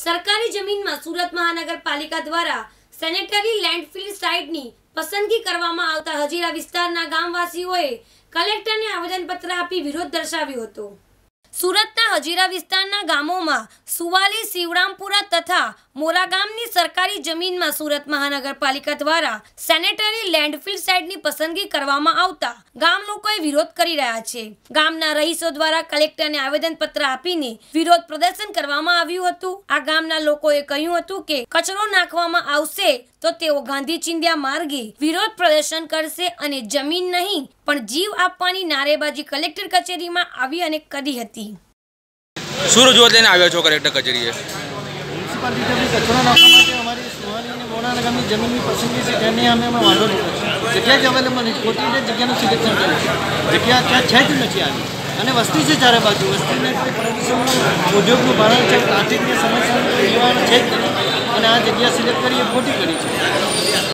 સરકારી જમીનમાં સુરત મહાનગરપાલિકા દ્વારા સેનેટરી લેન્ડફિલ સાઇટની પસંદગી કરવામાં આવતા હજીરા વિસ્તારના ગામવાસીઓએ કલેક્ટરને આવેદનપત્ર આપી વિરોધ દર્શાવ્યો હતો સુરતના હજીરા વિસ્તારના ગામોમાં સુવાલી શિવરામપુરા તથા મોરા ગામની સરકારી જમીનમાં સુરત મહાનગરપાલિકા દ્વારા સેનેટરી લેન્ડફિલ સાઇટની પસંદગી કરવામાં આવતા ગામ લોકોએ વિરોધ કરી રહ્યા છે ગામના રહીશો દ્વારા કલેક્ટરને આવેદનપત્ર આપીને વિરોધ પ્રદર્શન કરવામાં આવ્યું હતું આ ગામના લોકોએ કહ્યું હતું કે કચરો નાખવામાં આવશે તો તેઓ ગાંધી ચિંધ્યા માર્ગે વિરોધ પ્રદર્શન કરશે અને જમીન નહીં પણ જીવ આપવાની નારેબાજી કલેક્ટર કચેરીમાં આવી અને કરી હતી શું લઈને આવ્યો છો કલેક્ટર કચેરીએ અને વસ્તી છે ચારે બાજુ વસ્તીને કોઈ પરમિશન ઉદ્યોગનું ભારણ છે ટ્રાફિકની સમસ્યા છે જ અને આ જગ્યા સિલેક્ટ કરી એ ખોટી કરી છે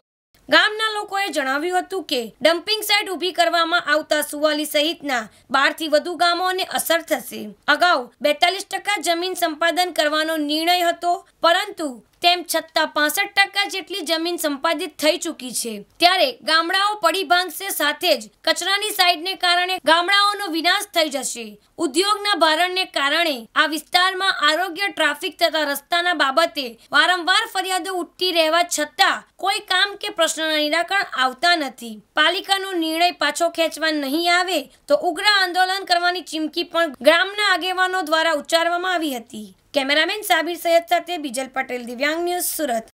ગામના લોકોએ જણાવ્યું હતું કે ડમ્પિંગ સાઇટ ઊભી કરવામાં આવતા સુવાલી સહિતના બારથી વધુ ગામોને અસર થશે અગાઉ બેતાલીસ ટકા જમીન સંપાદન કરવાનો નિર્ણય હતો પરંતુ તેમ છતાં પાસઠ ટકા જેટલી જમીન સંપાદિત થઈ ચૂકી છે ત્યારે ગામડાઓ પડી ભાંગશે સાથે જ કચરાની સાઈડને કારણે ગામડાઓનો વિનાશ થઈ જશે ઉદ્યોગના ભારણને કારણે આ વિસ્તારમાં આરોગ્ય ટ્રાફિક તથા રસ્તાના બાબતે વારંવાર ફરિયાદો ઉઠતી રહેવા છતાં કોઈ કામ કે પ્રશ્નના નિરાકરણ આવતા નથી પાલિકાનો નિર્ણય પાછો ખેંચવા નહીં આવે તો ઉગ્ર આંદોલન કરવાની ચીમકી પણ ગ્રામના આગેવાનો દ્વારા ઉચ્ચારવામાં આવી હતી કેમેરામેન સાબિર સૈયદ સાથે બીજલ પટેલ દિવ્યાંગ ન્યૂઝ સુરત